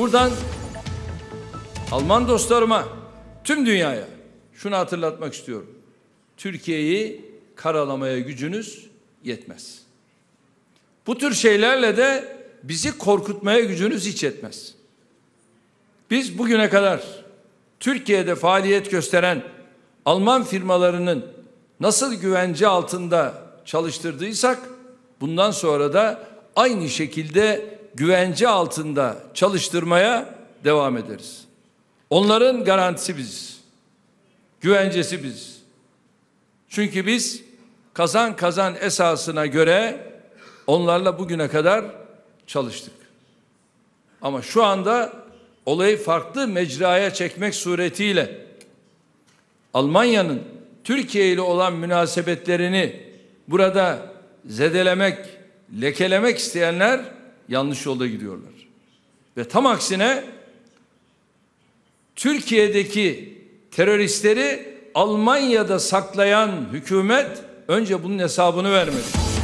Buradan Alman dostlarıma, tüm dünyaya şunu hatırlatmak istiyorum. Türkiye'yi karalamaya gücünüz yetmez. Bu tür şeylerle de bizi korkutmaya gücünüz hiç yetmez. Biz bugüne kadar Türkiye'de faaliyet gösteren Alman firmalarının nasıl güvence altında çalıştırdıysak bundan sonra da aynı şekilde güvence altında çalıştırmaya devam ederiz. Onların garantisi biz. Güvencesi biz. Çünkü biz kazan kazan esasına göre onlarla bugüne kadar çalıştık. Ama şu anda olayı farklı mecraya çekmek suretiyle Almanya'nın Türkiye ile olan münasebetlerini burada zedelemek, lekelemek isteyenler yanlış yolda gidiyorlar. Ve tam aksine Türkiye'deki teröristleri Almanya'da saklayan hükümet önce bunun hesabını vermedi.